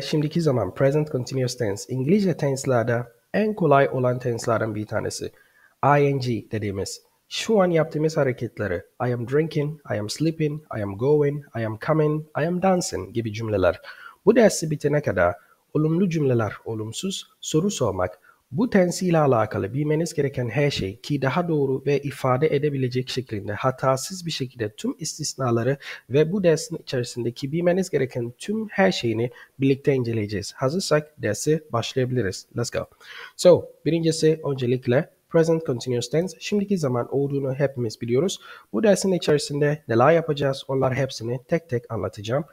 şimdiki zaman present continuous tense İngilizce tense'larda en kolay olan tense'lardan bir tanesi. ING dediğimiz şu an yaptığımız hareketleri I am drinking, I am sleeping, I am going, I am coming, I am dancing gibi cümleler. Bu dersi bitene kadar olumlu cümleler olumsuz, soru sormak, bu tensiyle alakalı bilmeniz gereken her şey ki daha doğru ve ifade edebilecek şeklinde hatasız bir şekilde tüm istisnaları ve bu dersin içerisindeki bilmeniz gereken tüm her şeyini birlikte inceleyeceğiz. Hazırsak dersi başlayabiliriz. Let's go. So, birincisi öncelikle present continuous tense şimdiki zaman olduğunu hepimiz biliyoruz. Bu dersin içerisinde neler yapacağız onlar hepsini tek tek anlatacağım.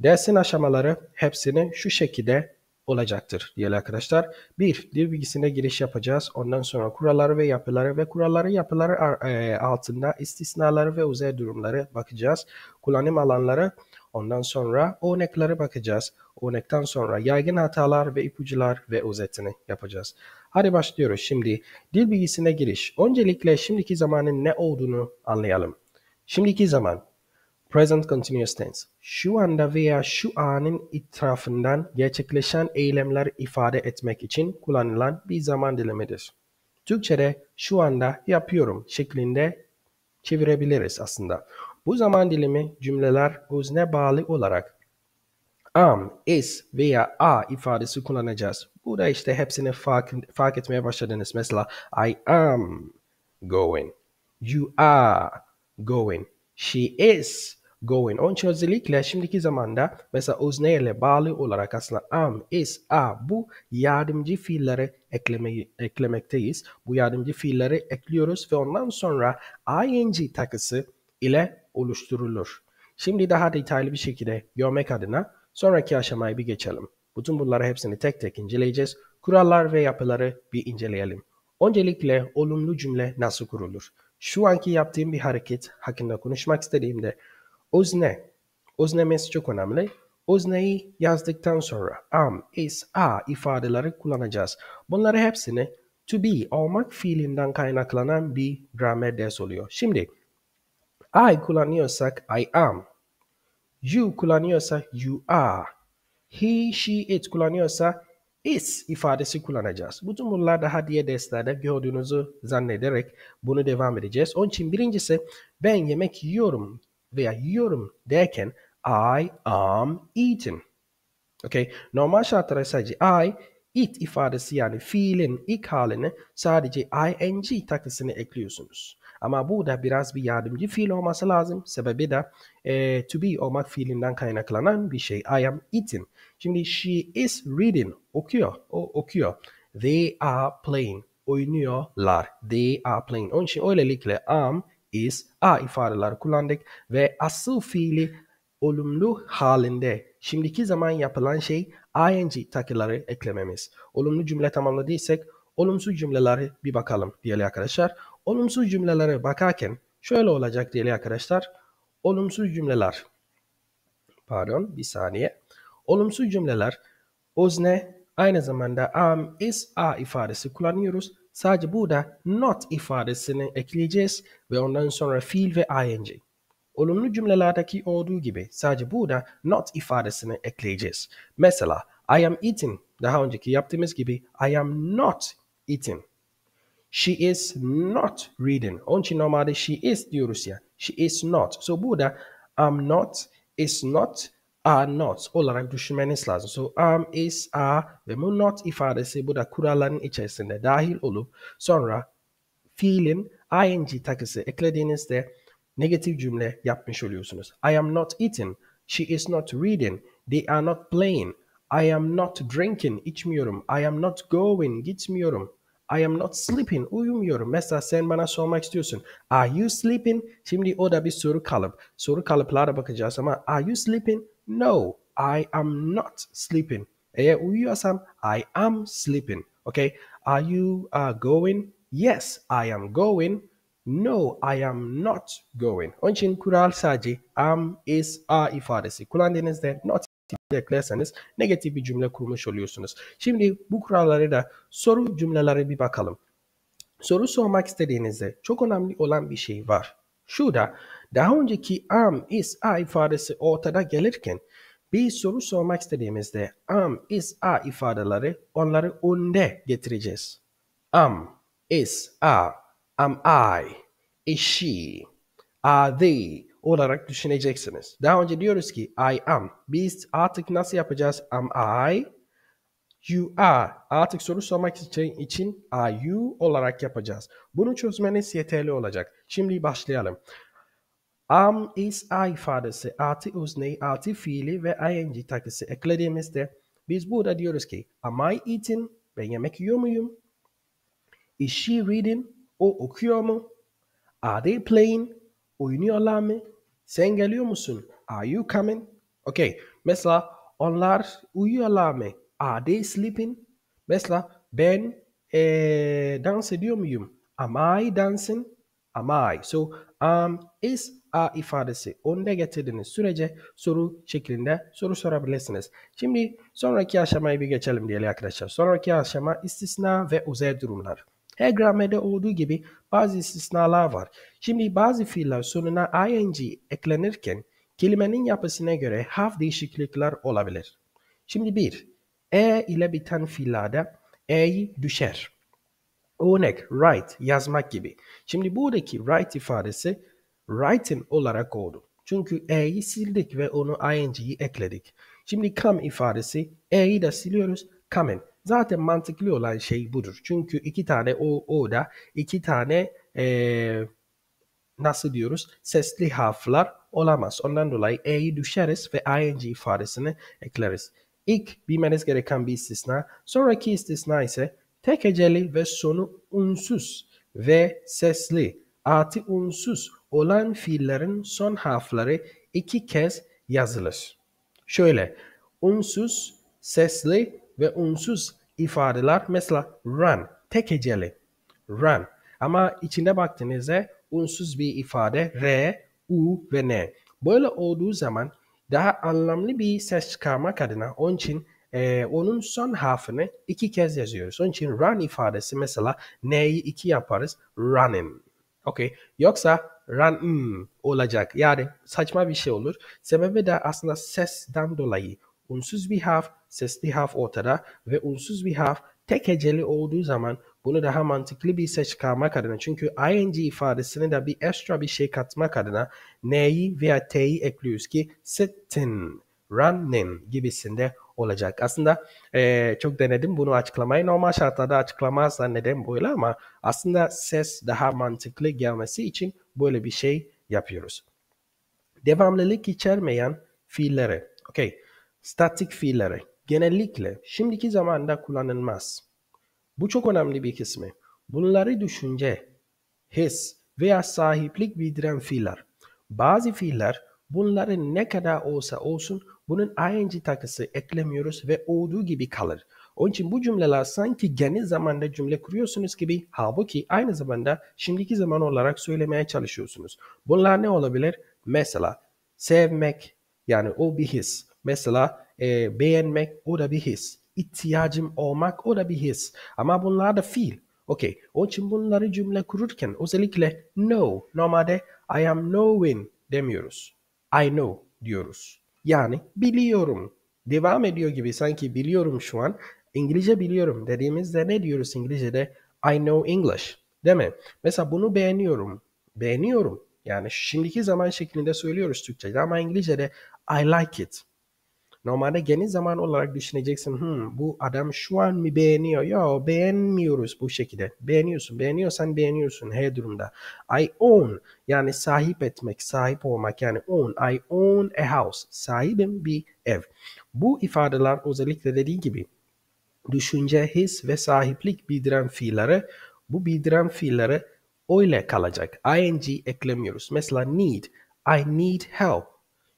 Dersin aşamaları hepsini şu şekilde olacaktır değerli arkadaşlar. Bir, dil bilgisine giriş yapacağız. Ondan sonra kuralları ve yapıları ve kuralları yapıları e, altında istisnaları ve uzay durumları bakacağız. Kullanım alanları ondan sonra örneklere bakacağız. Örnekten sonra yaygın hatalar ve ipucular ve özetini yapacağız. Hadi başlıyoruz şimdi. Dil bilgisine giriş. Öncelikle şimdiki zamanın ne olduğunu anlayalım. Şimdiki zaman Present Continuous Tense. Şu anda veya şu anın itrafından gerçekleşen eylemler ifade etmek için kullanılan bir zaman dilimidir. Türkçe'de şu anda yapıyorum şeklinde çevirebiliriz aslında. Bu zaman dilimi cümleler özne bağlı olarak am, is veya a ifadesi kullanacağız. Burada işte hepsini fark, fark etmeye başladınız. Mesela I am going, you are going, she is going. Onun için özellikle şimdiki zamanda mesela özne ile bağlı olarak aslında am, is, a bu yardımcı fiilleri ekleme, eklemekteyiz. Bu yardımcı fiilleri ekliyoruz ve ondan sonra ing takısı ile oluşturulur. Şimdi daha detaylı bir şekilde görmek adına sonraki aşamayı bir geçelim. Bütün bunları hepsini tek tek inceleyeceğiz. Kurallar ve yapıları bir inceleyelim. Öncelikle olumlu cümle nasıl kurulur? Şu anki yaptığım bir hareket hakkında konuşmak istediğimde Özne. Öznemesi çok önemli. Özneyi yazdıktan sonra am, is, a ifadeleri kullanacağız. Bunları hepsini to be olmak fiilinden kaynaklanan bir gramer ders oluyor. Şimdi I kullanıyorsak I am. You kullanıyorsak you are. He, she, it kullanıyorsa is ifadesi kullanacağız. Bütün bunlar daha diğer derslerde gördüğünüzü zannederek bunu devam edeceğiz. Onun için birincisi ben yemek yiyorum veya yiyorum derken I am eating. Okay. Normal şartlarda sadece I eat ifadesi yani fiilin ilk haline sadece ing takısını ekliyorsunuz. Ama bu da biraz bir yardımcı fiil olması lazım. Sebebi de e, to be olmak fiilinden kaynaklanan bir şey. I am eating. Şimdi she is reading. Okuyor. O okuyor. They are playing. Oynuyorlar. They are playing. Onun için öylelikle am is, a ifadeleri kullandık ve asıl fiili olumlu halinde şimdiki zaman yapılan şey ing takıları eklememiz. Olumlu cümle tamamladıysak olumsuz cümleleri bir bakalım diyelim arkadaşlar. Olumsuz cümlelere bakarken şöyle olacak diyelim arkadaşlar. Olumsuz cümleler pardon bir saniye. Olumsuz cümleler özne aynı zamanda am, is, a ifadesi kullanıyoruz. Sadece burada not ifadesini ekleyeceğiz ve ondan sonra fiil ve ing. Olumlu cümlelerdeki olduğu gibi sadece burada not ifadesini ekleyeceğiz. Mesela I am eating. Daha önceki yaptığımız gibi I am not eating. She is not reading. Onun için normalde she is diyoruz ya. She is not. So burada I'm not, is not, are not olarak düşünmeniz lazım. So am, is, are ve bu not ifadesi bu da kuralların içerisinde dahil olup sonra fiilin ing takısı eklediğinizde negatif cümle yapmış oluyorsunuz. I am not eating, she is not reading, they are not playing, I am not drinking, içmiyorum, I am not going, gitmiyorum, I am not sleeping. Uyumuyorum. Mesela sen bana sormak istiyorsun. Are you sleeping? Şimdi o da bir soru kalıp. Soru kalıplara bakacağız ama are you sleeping? No, I am not sleeping. Eğer eh, uyuyorsam I am sleeping. Okay. Are you uh, going? Yes, I am going. No, I am not going. Onun için kural sadece am, is, are ifadesi kullandığınızda not eklerseniz negatif bir cümle kurmuş oluyorsunuz. Şimdi bu kuralları da soru cümleleri bir bakalım. Soru sormak istediğinizde çok önemli olan bir şey var. Şurada. Daha önceki am, is, a ifadesi ortada gelirken bir soru sormak istediğimizde am, is, a ifadeleri onları önde getireceğiz. Am, is, a, am I, is she, are they olarak düşüneceksiniz. Daha önce diyoruz ki I am. Biz artık nasıl yapacağız? Am I? You are. Artık soru sormak için, için are you olarak yapacağız. Bunu çözmeniz yeterli olacak. Şimdi başlayalım am is I ifadesi artı özneyi artı fiili ve ing takisi eklediğimizde biz burada diyoruz ki am I eating? Ben yemek yiyor muyum? Is she reading? O okuyor mu? Are they playing? Oynuyorlar mı? Sen geliyor musun? Are you coming? Okay. Mesela onlar uyuyorlar mı? Are they sleeping? Mesela ben ee, dans ediyor muyum? Am I dancing? Am I? So um, is A ifadesi önüne getirdiğiniz sürece soru şeklinde soru sorabilirsiniz. Şimdi sonraki aşamayı bir geçelim diyelim arkadaşlar. Sonraki aşama istisna ve özel durumlar. Her gramerde olduğu gibi bazı istisnalar var. Şimdi bazı fiiller sonuna ing eklenirken kelimenin yapısına göre harf değişiklikler olabilir. Şimdi bir, e ile biten fiillerde e düşer. Örnek write yazmak gibi. Şimdi buradaki write ifadesi writing olarak oldu. Çünkü e'yi sildik ve onu ing'yi ekledik. Şimdi come ifadesi e'yi de siliyoruz coming. Zaten mantıklı olan şey budur. Çünkü iki tane o o da iki tane ee, nasıl diyoruz sesli harfler olamaz. Ondan dolayı e'yi düşeriz ve ing ifadesini ekleriz. İlk bilmeniz gereken bir istisna. Sonraki istisna ise tek heceli ve sonu unsuz ve sesli artı unsuz olan fiillerin son harfleri iki kez yazılır. Şöyle, unsuz, sesli ve unsuz ifadeler mesela run, tek heceli run. Ama içinde baktığınızda unsuz bir ifade r, u ve n. Böyle olduğu zaman daha anlamlı bir ses çıkarmak adına onun için e, onun son harfini iki kez yazıyoruz. Onun için run ifadesi mesela n'yi iki yaparız running. Okay. Yoksa run hmm, olacak. Yani saçma bir şey olur. Sebebi de aslında sesden dolayı. Unsuz bir harf, sesli harf ortada ve unsuz bir harf tek heceli olduğu zaman bunu daha mantıklı bir ses çıkarmak adına çünkü ing ifadesine de bir ekstra bir şey katmak adına n'yi veya t'yi ekliyoruz ki sitting, running gibisinde olacak. Aslında e, çok denedim bunu açıklamayı. Normal şartlarda açıklamazsan neden böyle ama aslında ses daha mantıklı gelmesi için böyle bir şey yapıyoruz. Devamlılık içermeyen fiilleri. Okay. Statik fiilleri. Genellikle şimdiki zamanda kullanılmaz. Bu çok önemli bir kısmı. Bunları düşünce, his veya sahiplik bildiren fiiller. Bazı fiiller Bunların ne kadar olsa olsun bunun ing takısı eklemiyoruz ve olduğu gibi kalır. Onun için bu cümleler sanki geniş zamanda cümle kuruyorsunuz gibi halbuki aynı zamanda şimdiki zaman olarak söylemeye çalışıyorsunuz. Bunlar ne olabilir? Mesela sevmek yani o bir his. Mesela e, beğenmek o da bir his. İhtiyacım olmak o da bir his. Ama bunlar da fiil. Okey. Onun için bunları cümle kururken özellikle no normalde I am knowing demiyoruz. I know diyoruz. Yani biliyorum. Devam ediyor gibi sanki biliyorum şu an. İngilizce biliyorum dediğimizde ne diyoruz İngilizce'de? I know English. Değil mi? Mesela bunu beğeniyorum. Beğeniyorum. Yani şimdiki zaman şeklinde söylüyoruz Türkçe'de ama İngilizce'de I like it. Normalde geniş zaman olarak düşüneceksin. Hmm, bu adam şu an mı beğeniyor? Yo beğenmiyoruz bu şekilde. Beğeniyorsun. Beğeniyorsan beğeniyorsun her durumda. I own yani sahip etmek, sahip olmak yani own. I own a house. Sahibim bir ev. Bu ifadeler özellikle dediğim gibi düşünce, his ve sahiplik bildiren fiilleri bu bildiren fiilleri öyle kalacak. ing eklemiyoruz. Mesela need. I need help.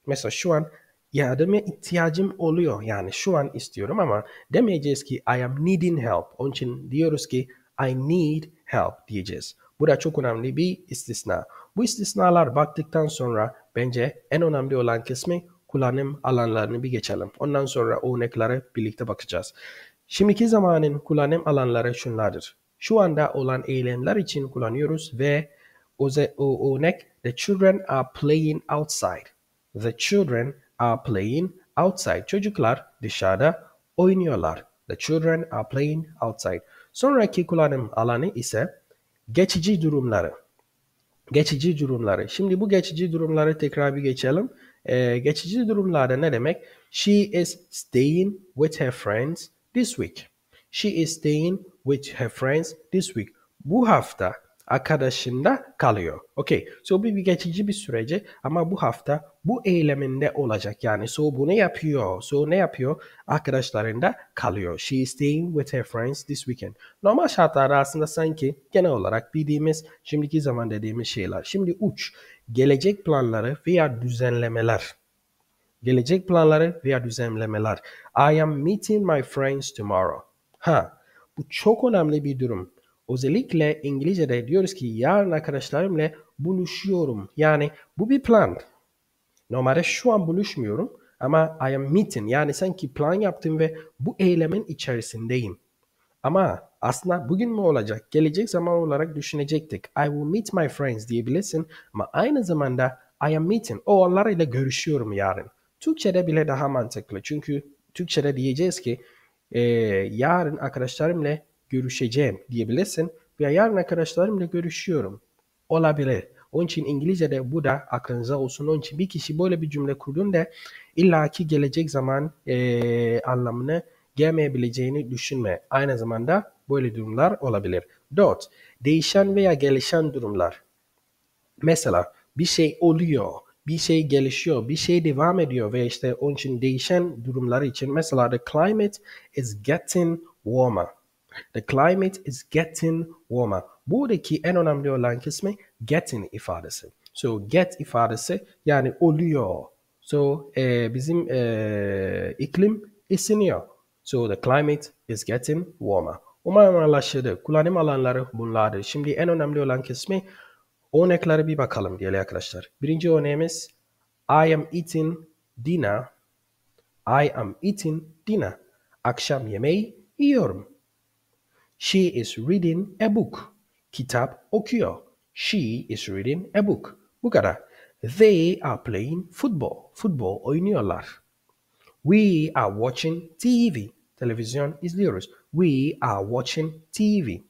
Mesela şu an yardıma ihtiyacım oluyor. Yani şu an istiyorum ama demeyeceğiz ki I am needing help. Onun için diyoruz ki I need help diyeceğiz. Bu da çok önemli bir istisna. Bu istisnalar baktıktan sonra bence en önemli olan kısmı kullanım alanlarını bir geçelim. Ondan sonra örneklere birlikte bakacağız. Şimdiki zamanın kullanım alanları şunlardır. Şu anda olan eylemler için kullanıyoruz ve o örnek the children are playing outside. The children are playing outside. Çocuklar dışarıda oynuyorlar. The children are playing outside. Sonraki kullanım alanı ise geçici durumları. Geçici durumları. Şimdi bu geçici durumları tekrar bir geçelim. Ee, geçici durumlarda ne demek? She is staying with her friends this week. She is staying with her friends this week. Bu hafta arkadaşında kalıyor. Okey. So bu bir geçici bir süreci ama bu hafta bu eyleminde olacak. Yani so bunu yapıyor. So ne yapıyor? Arkadaşlarında kalıyor. She is staying with her friends this weekend. Normal şartlarda aslında sanki genel olarak bildiğimiz şimdiki zaman dediğimiz şeyler. Şimdi uç. Gelecek planları veya düzenlemeler. Gelecek planları veya düzenlemeler. I am meeting my friends tomorrow. Ha. Bu çok önemli bir durum özellikle İngilizce'de diyoruz ki yarın arkadaşlarımla buluşuyorum. Yani bu bir plan. Normalde şu an buluşmuyorum ama I am meeting yani sanki plan yaptım ve bu eylemin içerisindeyim. Ama aslında bugün mü olacak, gelecek zaman olarak düşünecektik. I will meet my friends diyebilirsin ama aynı zamanda I am meeting, o onlarla ile görüşüyorum yarın. Türkçe'de bile daha mantıklı çünkü Türkçe'de diyeceğiz ki e, yarın arkadaşlarımla görüşeceğim diyebilirsin veya yarın arkadaşlarımla görüşüyorum. Olabilir. Onun için İngilizce'de bu da aklınıza olsun. Onun için bir kişi böyle bir cümle kurduğunda illaki gelecek zaman e, anlamını gelmeyebileceğini düşünme. Aynı zamanda böyle durumlar olabilir. 4. Değişen veya gelişen durumlar. Mesela bir şey oluyor, bir şey gelişiyor, bir şey devam ediyor ve işte onun için değişen durumlar için mesela the climate is getting warmer. The climate is getting warmer. Buradaki en önemli olan kısmı getting ifadesi. So get ifadesi yani oluyor. So e, bizim e, iklim ısınıyor. So the climate is getting warmer. Umarım anlaşıldı. Kullanım alanları bunlardır. Şimdi en önemli olan kısmı örnekleri bir bakalım diyelim arkadaşlar. Birinci örneğimiz I am eating dinner. I am eating dinner. Akşam yemeği yiyorum. She is reading a book. Kitap okuyor. She is reading a book. Bu kadar. They are playing football. Futbol oynuyorlar. We are watching TV. Televizyon izliyoruz. We are watching TV.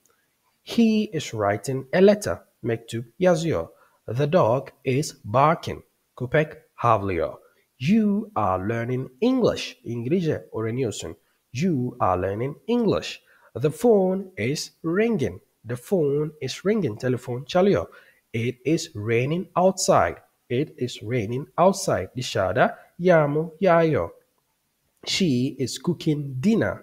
He is writing a letter. Mektup yazıyor. The dog is barking. Köpek havlıyor. You are learning English. İngilizce öğreniyorsun. You are learning English. The phone is ringing. The phone is ringing. Telefon çalıyor. It is raining outside. It is raining outside. Dışarıda yağmur yağıyor. She is cooking dinner.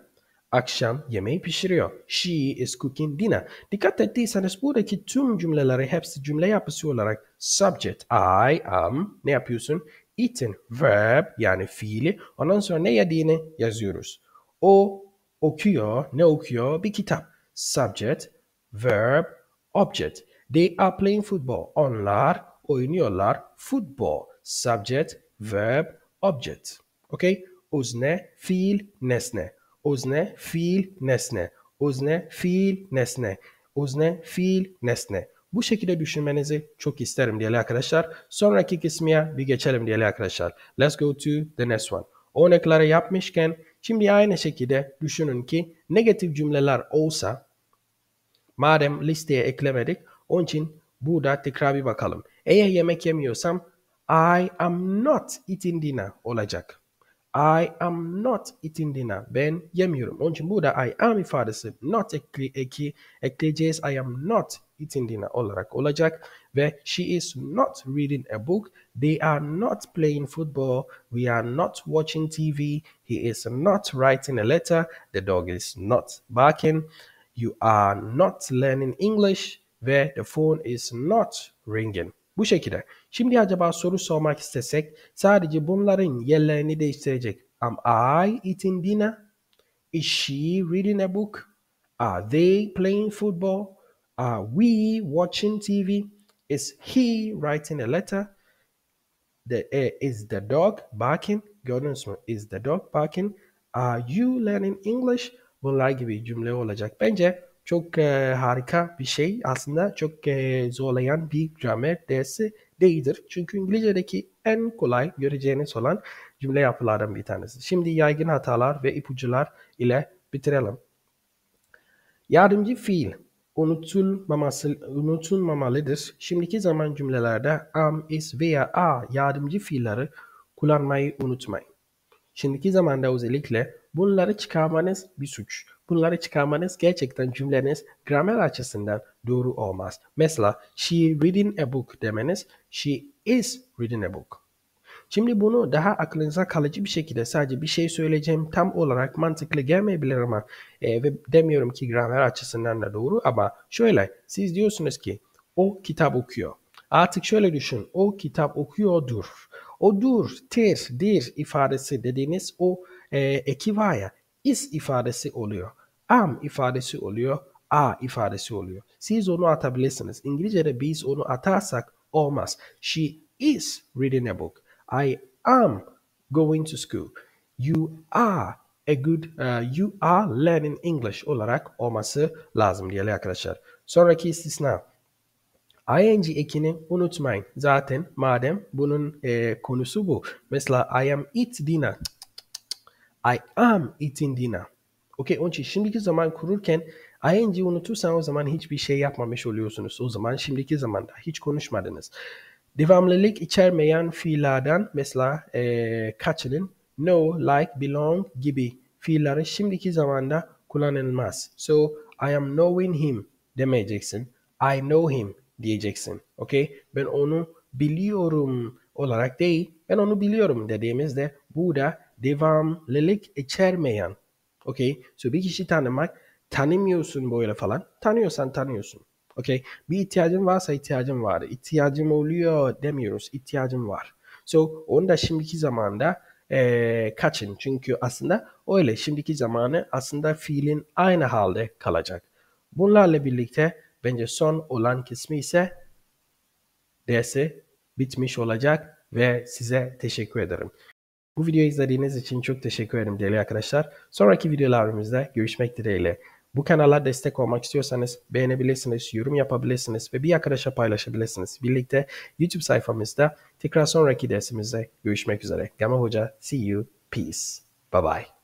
Akşam yemeği pişiriyor. She is cooking dinner. Dikkat ettiyseniz buradaki tüm cümleleri hepsi cümle yapısı olarak subject I am ne yapıyorsun? Eating verb yani fiili. Ondan sonra ne yediğini yazıyoruz. O okuyor, ne okuyor? Bir kitap. Subject, verb, object. They are playing football. Onlar oynuyorlar futbol. Subject, verb, object. Okay? Özne, fiil, nesne. Özne, fiil, nesne. Özne, fiil, nesne. Özne, fiil, nesne. Bu şekilde düşünmenizi çok isterim değerli arkadaşlar. Sonraki kısmıya bir geçelim değerli arkadaşlar. Let's go to the next one. Örnekleri yapmışken Şimdi aynı şekilde düşünün ki negatif cümleler olsa madem listeye eklemedik onun için burada tekrar bir bakalım. Eğer yemek yemiyorsam I am not eating dinner olacak. I am not eating dinner. Ben yemiyorum. Onun için burada I am ifadesi not ekli, eki, ekleyeceğiz. I am not eating dinner olarak olacak. where she is not reading a book. They are not playing football. We are not watching TV. He is not writing a letter. The dog is not barking. You are not learning English where the phone is not ringing. Bu şekilde. Şimdi acaba soru sormak istesek sadece bunların yerlerini değiştirecek. Am I eating dinner? Is she reading a book? Are they playing football? Are we watching TV? Is he writing a letter? The, uh, is the dog barking? Gördünüz mü? Is the dog barking? Are you learning English? Bunlar gibi cümle olacak. Bence çok e, harika bir şey. Aslında çok e, zorlayan bir gramer dersi değildir. Çünkü İngilizce'deki en kolay göreceğiniz olan cümle yapılardan bir tanesi. Şimdi yaygın hatalar ve ipuçlar ile bitirelim. Yardımcı fiil. Unutulmaması unutulmamalıdır. Şimdiki zaman cümlelerde am, is veya a yardımcı fiilleri kullanmayı unutmayın. Şimdiki zamanda özellikle bunları çıkarmanız bir suç. Bunları çıkarmanız gerçekten cümleniz gramer açısından doğru olmaz. Mesela she reading a book demeniz she is reading a book. Şimdi bunu daha aklınıza kalıcı bir şekilde sadece bir şey söyleyeceğim tam olarak mantıklı gelmeyebilir ama e, ve demiyorum ki gramer açısından da doğru ama şöyle siz diyorsunuz ki o kitap okuyor. Artık şöyle düşün o kitap okuyordur. O dur, ter, dir ifadesi dediğiniz o e, eki var is ifadesi oluyor. Am ifadesi oluyor. A ifadesi oluyor. Siz onu atabilirsiniz. İngilizce'de biz onu atarsak olmaz. She is reading a book. I am going to school. You are a good, uh, you are learning English olarak olması lazım diyelim arkadaşlar. Sonraki istisna. ING ekini unutmayın. Zaten madem bunun e, konusu bu. Mesela I am eat dinner. I am eating dinner. Okey onun için şimdiki zaman kururken ING'yi unutursan o zaman hiçbir şey yapmamış oluyorsunuz. O zaman şimdiki zamanda hiç konuşmadınız. Devamlılık içermeyen fiillerden mesela e, kaçının know, like, belong gibi fiilleri şimdiki zamanda kullanılmaz. So I am knowing him demeyeceksin. I know him diyeceksin. Okay? Ben onu biliyorum olarak değil, ben onu biliyorum dediğimizde bu da devamlılık içermeyen. Okay? So bir kişi tanımak tanımıyorsun böyle falan. Tanıyorsan tanıyorsun. Okay. Bir ihtiyacın varsa ihtiyacın var. İhtiyacım oluyor demiyoruz. İhtiyacım var. So onu da şimdiki zamanda e, kaçın. Çünkü aslında öyle şimdiki zamanı aslında fiilin aynı halde kalacak. Bunlarla birlikte bence son olan kısmı ise dersi bitmiş olacak ve size teşekkür ederim. Bu videoyu izlediğiniz için çok teşekkür ederim değerli arkadaşlar. Sonraki videolarımızda görüşmek dileğiyle. Bu kanala destek olmak istiyorsanız beğenebilirsiniz, yorum yapabilirsiniz ve bir arkadaşa paylaşabilirsiniz. Birlikte YouTube sayfamızda tekrar sonraki dersimizde görüşmek üzere. Gama Hoca, see you, peace. Bye bye.